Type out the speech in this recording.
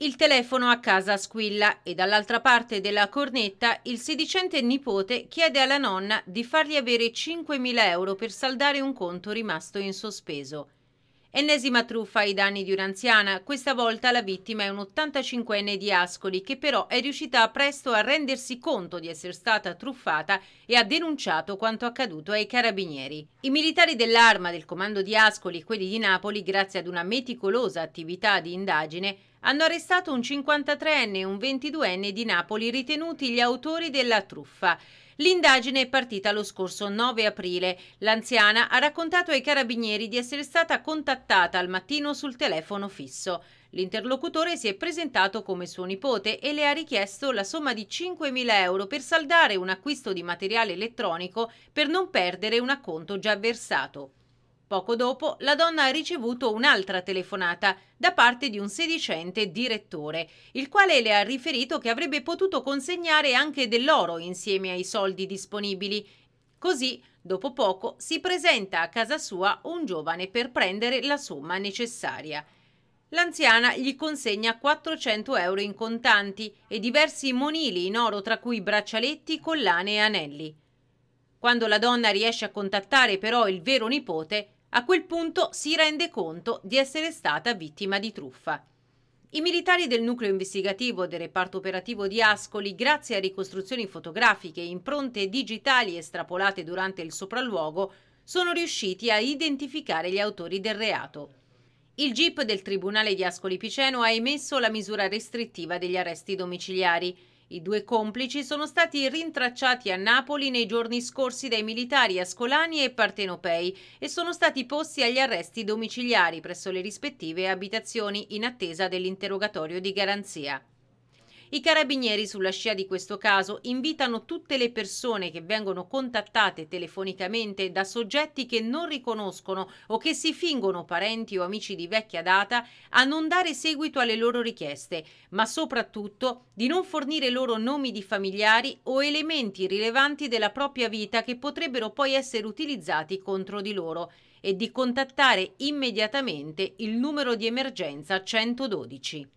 Il telefono a casa squilla e dall'altra parte della cornetta il sedicente nipote chiede alla nonna di fargli avere 5.000 euro per saldare un conto rimasto in sospeso. Ennesima truffa ai danni di un'anziana, questa volta la vittima è un 85enne di Ascoli che però è riuscita presto a rendersi conto di essere stata truffata e ha denunciato quanto accaduto ai carabinieri. I militari dell'arma del comando di Ascoli e quelli di Napoli, grazie ad una meticolosa attività di indagine, hanno arrestato un 53enne e un 22enne di Napoli ritenuti gli autori della truffa. L'indagine è partita lo scorso 9 aprile. L'anziana ha raccontato ai carabinieri di essere stata contattata al mattino sul telefono fisso. L'interlocutore si è presentato come suo nipote e le ha richiesto la somma di 5.000 euro per saldare un acquisto di materiale elettronico per non perdere un acconto già versato. Poco dopo la donna ha ricevuto un'altra telefonata da parte di un sedicente direttore, il quale le ha riferito che avrebbe potuto consegnare anche dell'oro insieme ai soldi disponibili. Così, dopo poco, si presenta a casa sua un giovane per prendere la somma necessaria. L'anziana gli consegna 400 euro in contanti e diversi monili in oro, tra cui braccialetti, collane e anelli. Quando la donna riesce a contattare però il vero nipote, a quel punto si rende conto di essere stata vittima di truffa. I militari del nucleo investigativo del reparto operativo di Ascoli, grazie a ricostruzioni fotografiche e impronte digitali estrapolate durante il sopralluogo, sono riusciti a identificare gli autori del reato. Il GIP del Tribunale di Ascoli Piceno ha emesso la misura restrittiva degli arresti domiciliari i due complici sono stati rintracciati a Napoli nei giorni scorsi dai militari ascolani e partenopei e sono stati posti agli arresti domiciliari presso le rispettive abitazioni in attesa dell'interrogatorio di garanzia. I carabinieri, sulla scia di questo caso, invitano tutte le persone che vengono contattate telefonicamente da soggetti che non riconoscono o che si fingono parenti o amici di vecchia data a non dare seguito alle loro richieste, ma soprattutto di non fornire loro nomi di familiari o elementi rilevanti della propria vita che potrebbero poi essere utilizzati contro di loro e di contattare immediatamente il numero di emergenza 112.